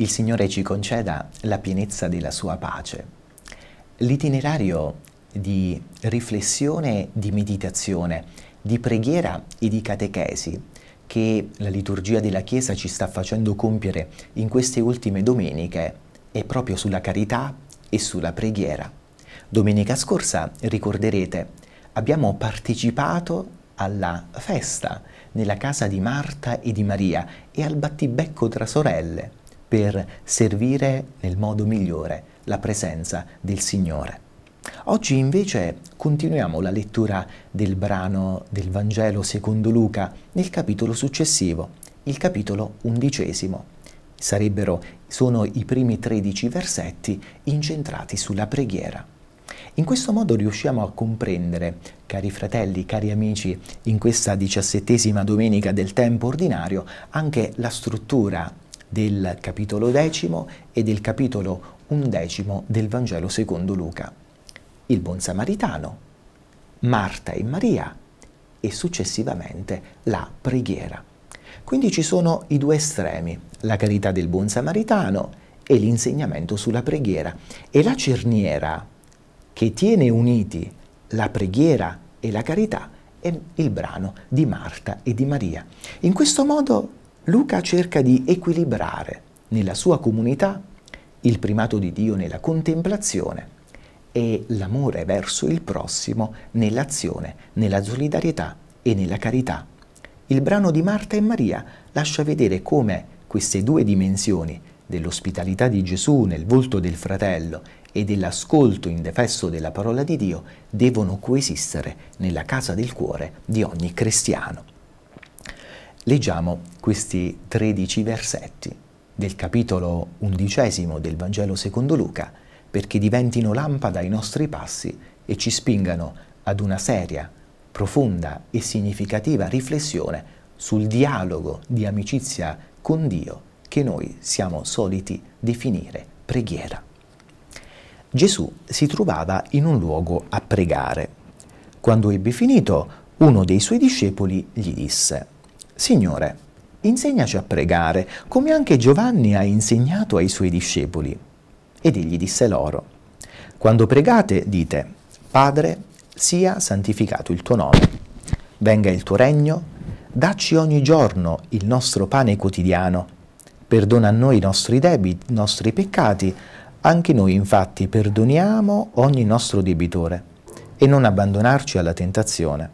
il Signore ci conceda la pienezza della sua pace. L'itinerario di riflessione, di meditazione, di preghiera e di catechesi che la liturgia della Chiesa ci sta facendo compiere in queste ultime domeniche è proprio sulla carità e sulla preghiera. Domenica scorsa, ricorderete, abbiamo partecipato alla festa nella casa di Marta e di Maria e al battibecco tra sorelle per servire nel modo migliore la presenza del Signore. Oggi invece continuiamo la lettura del brano del Vangelo secondo Luca nel capitolo successivo, il capitolo undicesimo. Sarebbero, sono i primi tredici versetti incentrati sulla preghiera. In questo modo riusciamo a comprendere, cari fratelli, cari amici, in questa diciassettesima domenica del tempo ordinario, anche la struttura del capitolo decimo e del capitolo undecimo del Vangelo secondo Luca. Il buon samaritano, Marta e Maria e successivamente la preghiera. Quindi ci sono i due estremi, la carità del buon samaritano e l'insegnamento sulla preghiera. E la cerniera che tiene uniti la preghiera e la carità è il brano di Marta e di Maria. In questo modo Luca cerca di equilibrare nella sua comunità il primato di Dio nella contemplazione e l'amore verso il prossimo nell'azione, nella solidarietà e nella carità. Il brano di Marta e Maria lascia vedere come queste due dimensioni dell'ospitalità di Gesù nel volto del fratello e dell'ascolto indefesso della parola di Dio devono coesistere nella casa del cuore di ogni cristiano. Leggiamo questi 13 versetti del capitolo undicesimo del Vangelo secondo Luca perché diventino lampada ai nostri passi e ci spingano ad una seria, profonda e significativa riflessione sul dialogo di amicizia con Dio che noi siamo soliti definire preghiera. Gesù si trovava in un luogo a pregare. Quando ebbe finito, uno dei suoi discepoli gli disse, Signore, insegnaci a pregare, come anche Giovanni ha insegnato ai suoi discepoli. Ed egli disse loro, Quando pregate, dite, Padre, sia santificato il tuo nome, venga il tuo regno, dacci ogni giorno il nostro pane quotidiano, perdona a noi i nostri debiti, i nostri peccati, anche noi infatti perdoniamo ogni nostro debitore, e non abbandonarci alla tentazione.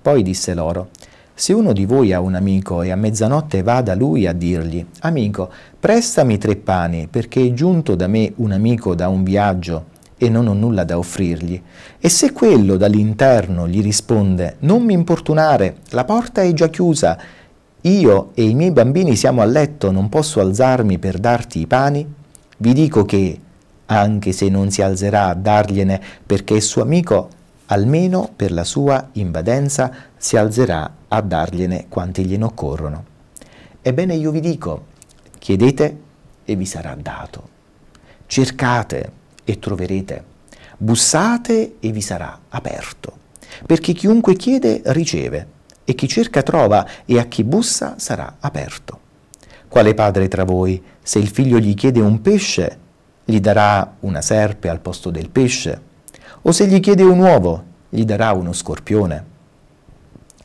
Poi disse loro, se uno di voi ha un amico e a mezzanotte va da lui a dirgli, amico, prestami tre pani perché è giunto da me un amico da un viaggio e non ho nulla da offrirgli. E se quello dall'interno gli risponde, non mi importunare, la porta è già chiusa, io e i miei bambini siamo a letto, non posso alzarmi per darti i pani, vi dico che, anche se non si alzerà a dargliene perché è suo amico, almeno per la sua invadenza si alzerà a dargliene quanti gliene occorrono. Ebbene io vi dico, chiedete e vi sarà dato, cercate e troverete, bussate e vi sarà aperto, perché chiunque chiede riceve, e chi cerca trova, e a chi bussa sarà aperto. Quale padre tra voi, se il figlio gli chiede un pesce, gli darà una serpe al posto del pesce? O se gli chiede un uovo, gli darà uno scorpione.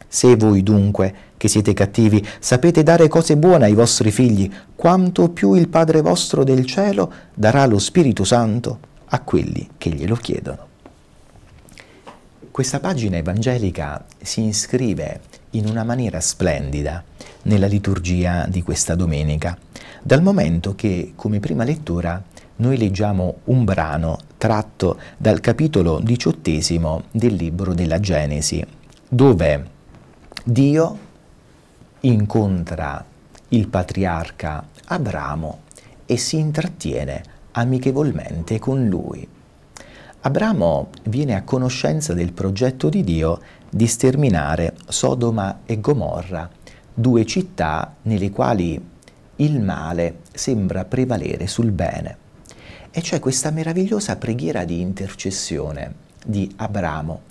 Se voi dunque, che siete cattivi, sapete dare cose buone ai vostri figli, quanto più il Padre vostro del cielo darà lo Spirito Santo a quelli che glielo chiedono. Questa pagina evangelica si iscrive in una maniera splendida nella liturgia di questa domenica, dal momento che, come prima lettura, noi leggiamo un brano tratto dal capitolo diciottesimo del libro della Genesi, dove Dio incontra il patriarca Abramo e si intrattiene amichevolmente con lui. Abramo viene a conoscenza del progetto di Dio di sterminare Sodoma e Gomorra, due città nelle quali il male sembra prevalere sul bene e cioè questa meravigliosa preghiera di intercessione di Abramo,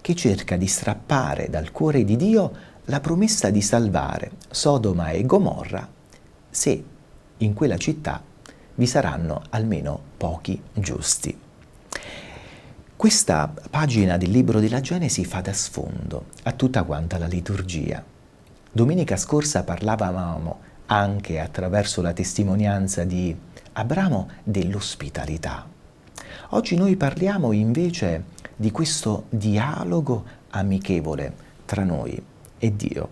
che cerca di strappare dal cuore di Dio la promessa di salvare Sodoma e Gomorra se in quella città vi saranno almeno pochi giusti. Questa pagina del libro della Genesi fa da sfondo a tutta quanta la liturgia. Domenica scorsa parlavamo anche attraverso la testimonianza di Abramo dell'ospitalità. Oggi noi parliamo invece di questo dialogo amichevole tra noi e Dio.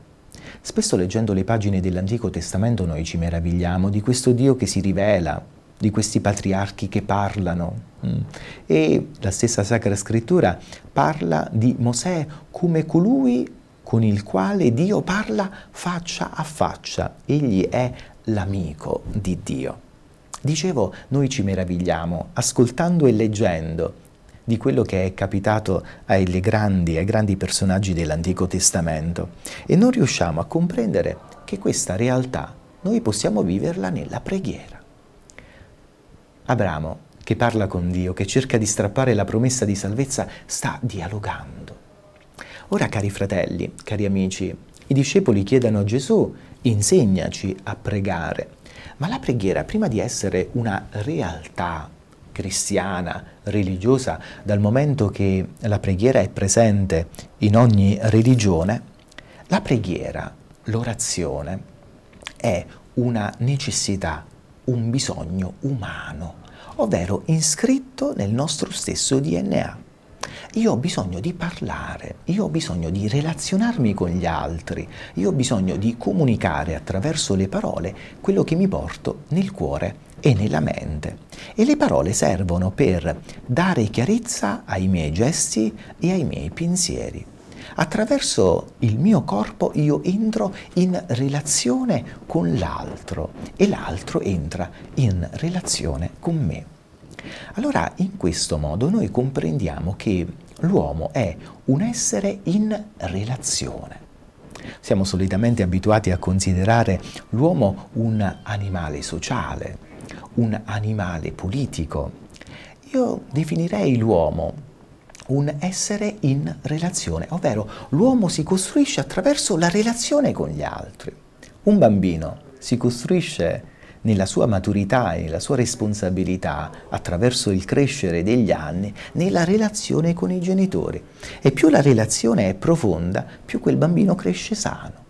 Spesso leggendo le pagine dell'Antico Testamento noi ci meravigliamo di questo Dio che si rivela, di questi patriarchi che parlano. Mm. E la stessa Sacra Scrittura parla di Mosè come colui con il quale Dio parla faccia a faccia. Egli è l'amico di Dio. Dicevo, noi ci meravigliamo ascoltando e leggendo di quello che è capitato ai grandi, ai grandi personaggi dell'Antico Testamento e non riusciamo a comprendere che questa realtà noi possiamo viverla nella preghiera. Abramo, che parla con Dio, che cerca di strappare la promessa di salvezza, sta dialogando. Ora, cari fratelli, cari amici, i discepoli chiedono a Gesù, insegnaci a pregare. Ma la preghiera, prima di essere una realtà cristiana, religiosa, dal momento che la preghiera è presente in ogni religione, la preghiera, l'orazione, è una necessità, un bisogno umano, ovvero iscritto nel nostro stesso DNA io ho bisogno di parlare, io ho bisogno di relazionarmi con gli altri, io ho bisogno di comunicare attraverso le parole quello che mi porto nel cuore e nella mente. E le parole servono per dare chiarezza ai miei gesti e ai miei pensieri. Attraverso il mio corpo io entro in relazione con l'altro e l'altro entra in relazione con me. Allora in questo modo noi comprendiamo che l'uomo è un essere in relazione. Siamo solitamente abituati a considerare l'uomo un animale sociale, un animale politico. Io definirei l'uomo un essere in relazione, ovvero l'uomo si costruisce attraverso la relazione con gli altri. Un bambino si costruisce nella sua maturità e nella sua responsabilità attraverso il crescere degli anni nella relazione con i genitori e più la relazione è profonda più quel bambino cresce sano.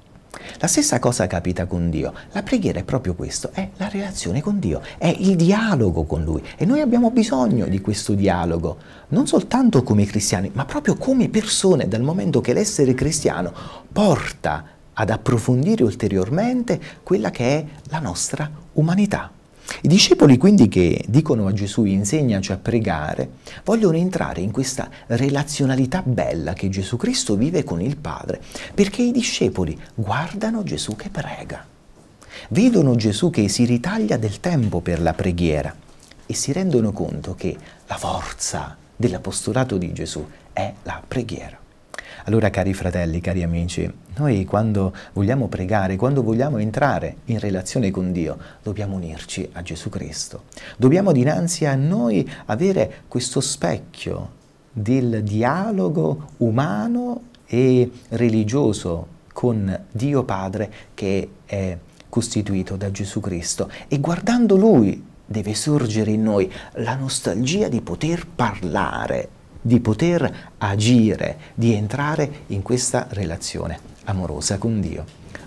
La stessa cosa capita con Dio. La preghiera è proprio questo, è la relazione con Dio, è il dialogo con Lui e noi abbiamo bisogno di questo dialogo, non soltanto come cristiani, ma proprio come persone, dal momento che l'essere cristiano porta ad approfondire ulteriormente quella che è la nostra umanità. I discepoli quindi che dicono a Gesù insegnaci a pregare, vogliono entrare in questa relazionalità bella che Gesù Cristo vive con il Padre, perché i discepoli guardano Gesù che prega, vedono Gesù che si ritaglia del tempo per la preghiera e si rendono conto che la forza dell'apostolato di Gesù è la preghiera. Allora, cari fratelli, cari amici, noi quando vogliamo pregare, quando vogliamo entrare in relazione con Dio, dobbiamo unirci a Gesù Cristo. Dobbiamo dinanzi a noi avere questo specchio del dialogo umano e religioso con Dio Padre che è costituito da Gesù Cristo e guardando Lui deve sorgere in noi la nostalgia di poter parlare di poter agire, di entrare in questa relazione amorosa con Dio.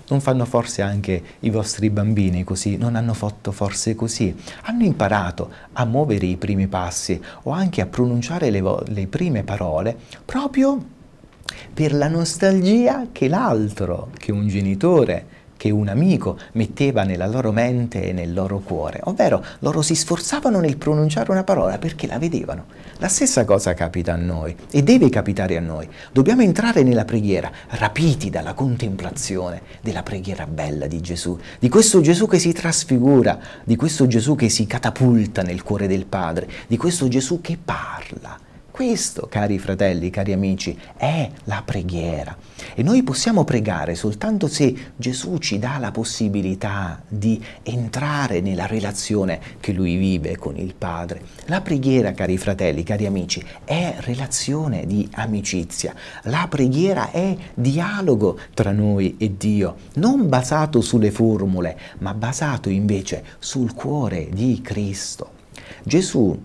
Non fanno forse anche i vostri bambini così? Non hanno fatto forse così? Hanno imparato a muovere i primi passi o anche a pronunciare le, le prime parole proprio per la nostalgia che l'altro, che un genitore, che un amico metteva nella loro mente e nel loro cuore, ovvero loro si sforzavano nel pronunciare una parola perché la vedevano. La stessa cosa capita a noi e deve capitare a noi. Dobbiamo entrare nella preghiera rapiti dalla contemplazione della preghiera bella di Gesù, di questo Gesù che si trasfigura, di questo Gesù che si catapulta nel cuore del Padre, di questo Gesù che parla questo, cari fratelli, cari amici, è la preghiera. E noi possiamo pregare soltanto se Gesù ci dà la possibilità di entrare nella relazione che lui vive con il Padre. La preghiera, cari fratelli, cari amici, è relazione di amicizia. La preghiera è dialogo tra noi e Dio, non basato sulle formule, ma basato invece sul cuore di Cristo. Gesù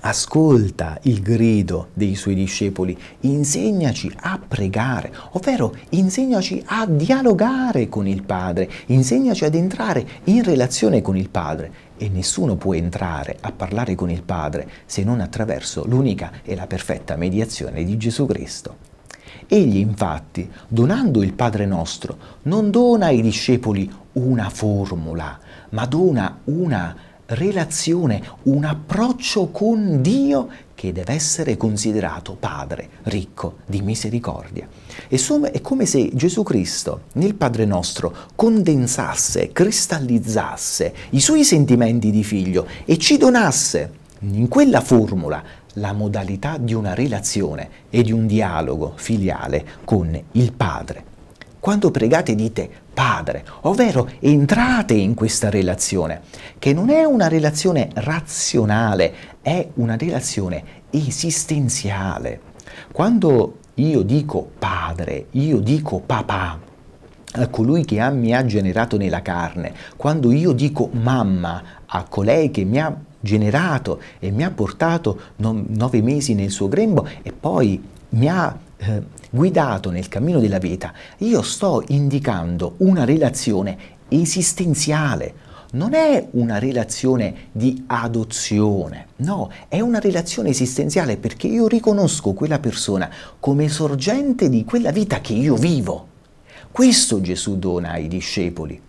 Ascolta il grido dei suoi discepoli, insegnaci a pregare, ovvero insegnaci a dialogare con il Padre, insegnaci ad entrare in relazione con il Padre. E nessuno può entrare a parlare con il Padre se non attraverso l'unica e la perfetta mediazione di Gesù Cristo. Egli infatti, donando il Padre nostro, non dona ai discepoli una formula, ma dona una relazione, un approccio con Dio che deve essere considerato Padre ricco di misericordia. E è come se Gesù Cristo nel Padre nostro condensasse, cristallizzasse i suoi sentimenti di figlio e ci donasse in quella formula la modalità di una relazione e di un dialogo filiale con il Padre. Quando pregate dite Padre, ovvero entrate in questa relazione, che non è una relazione razionale, è una relazione esistenziale. Quando io dico Padre, io dico Papà, a colui che mi ha generato nella carne, quando io dico mamma a colei che mi ha generato e mi ha portato nove mesi nel suo grembo e poi mi ha eh, guidato nel cammino della vita, io sto indicando una relazione esistenziale, non è una relazione di adozione, no, è una relazione esistenziale perché io riconosco quella persona come sorgente di quella vita che io vivo. Questo Gesù dona ai discepoli.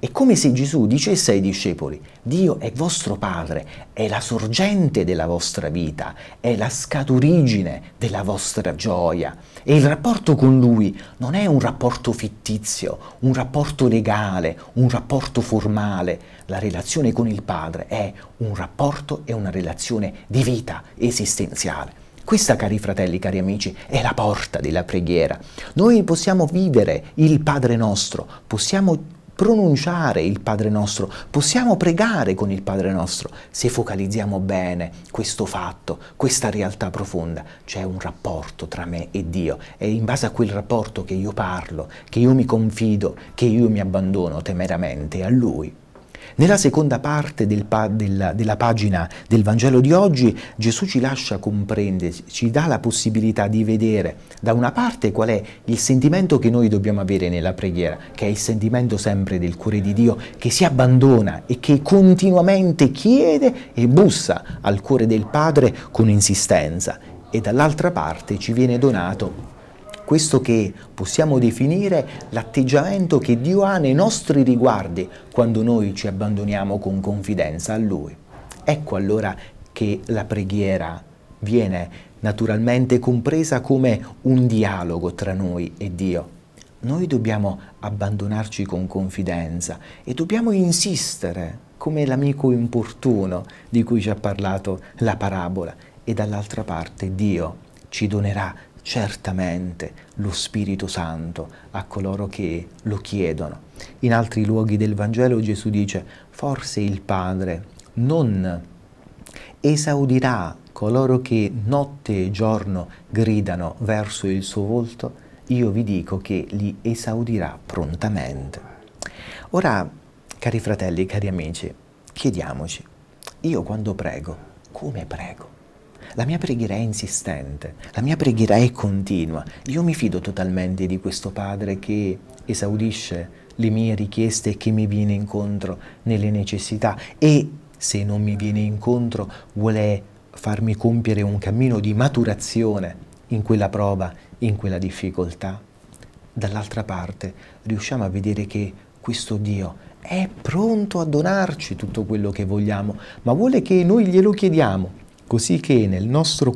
È come se Gesù dicesse ai discepoli, Dio è vostro Padre, è la sorgente della vostra vita, è la scaturigine della vostra gioia e il rapporto con Lui non è un rapporto fittizio, un rapporto legale, un rapporto formale. La relazione con il Padre è un rapporto e una relazione di vita esistenziale. Questa, cari fratelli, cari amici, è la porta della preghiera. Noi possiamo vivere il Padre nostro, possiamo pronunciare il Padre nostro, possiamo pregare con il Padre nostro se focalizziamo bene questo fatto, questa realtà profonda. C'è un rapporto tra me e Dio, è in base a quel rapporto che io parlo, che io mi confido, che io mi abbandono temeramente a Lui. Nella seconda parte del pa della, della pagina del Vangelo di oggi Gesù ci lascia comprendere, ci dà la possibilità di vedere da una parte qual è il sentimento che noi dobbiamo avere nella preghiera, che è il sentimento sempre del cuore di Dio che si abbandona e che continuamente chiede e bussa al cuore del Padre con insistenza e dall'altra parte ci viene donato questo che possiamo definire l'atteggiamento che Dio ha nei nostri riguardi quando noi ci abbandoniamo con confidenza a Lui. Ecco allora che la preghiera viene naturalmente compresa come un dialogo tra noi e Dio. Noi dobbiamo abbandonarci con confidenza e dobbiamo insistere come l'amico importuno di cui ci ha parlato la parabola e dall'altra parte Dio ci donerà certamente lo Spirito Santo a coloro che lo chiedono. In altri luoghi del Vangelo Gesù dice, forse il Padre non esaudirà coloro che notte e giorno gridano verso il suo volto, io vi dico che li esaudirà prontamente. Ora, cari fratelli, cari amici, chiediamoci, io quando prego, come prego? La mia preghiera è insistente, la mia preghiera è continua. Io mi fido totalmente di questo Padre che esaudisce le mie richieste e che mi viene incontro nelle necessità e se non mi viene incontro vuole farmi compiere un cammino di maturazione in quella prova, in quella difficoltà. Dall'altra parte riusciamo a vedere che questo Dio è pronto a donarci tutto quello che vogliamo, ma vuole che noi glielo chiediamo così che nel nostro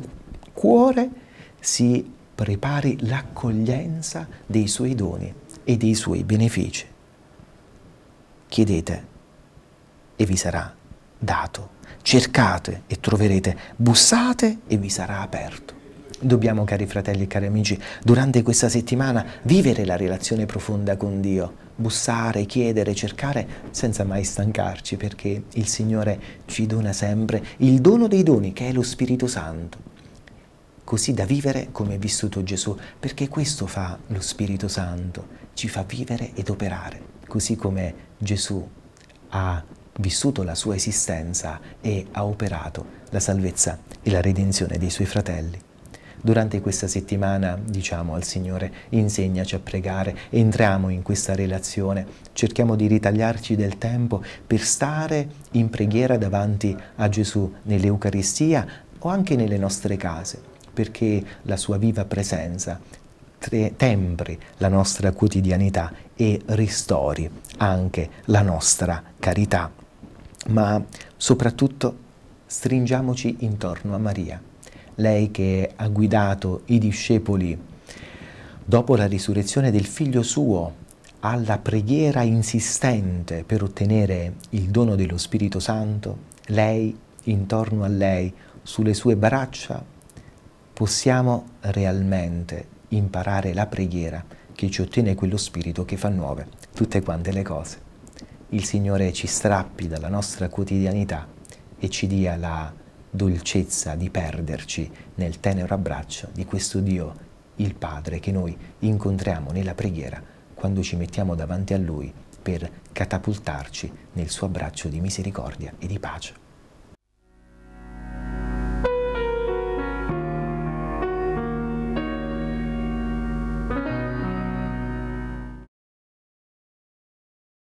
cuore si prepari l'accoglienza dei suoi doni e dei suoi benefici. Chiedete e vi sarà dato, cercate e troverete, bussate e vi sarà aperto. Dobbiamo, cari fratelli e cari amici, durante questa settimana vivere la relazione profonda con Dio, bussare, chiedere, cercare senza mai stancarci perché il Signore ci dona sempre il dono dei doni che è lo Spirito Santo. Così da vivere come è vissuto Gesù, perché questo fa lo Spirito Santo, ci fa vivere ed operare, così come Gesù ha vissuto la sua esistenza e ha operato la salvezza e la redenzione dei suoi fratelli. Durante questa settimana diciamo al Signore, insegnaci a pregare, entriamo in questa relazione, cerchiamo di ritagliarci del tempo per stare in preghiera davanti a Gesù nell'Eucaristia o anche nelle nostre case, perché la sua viva presenza tempri la nostra quotidianità e ristori anche la nostra carità. Ma soprattutto stringiamoci intorno a Maria lei che ha guidato i discepoli dopo la risurrezione del figlio suo alla preghiera insistente per ottenere il dono dello Spirito Santo, lei, intorno a lei, sulle sue braccia, possiamo realmente imparare la preghiera che ci ottiene quello Spirito che fa nuove tutte quante le cose. Il Signore ci strappi dalla nostra quotidianità e ci dia la dolcezza di perderci nel tenero abbraccio di questo Dio, il Padre, che noi incontriamo nella preghiera quando ci mettiamo davanti a Lui per catapultarci nel suo abbraccio di misericordia e di pace.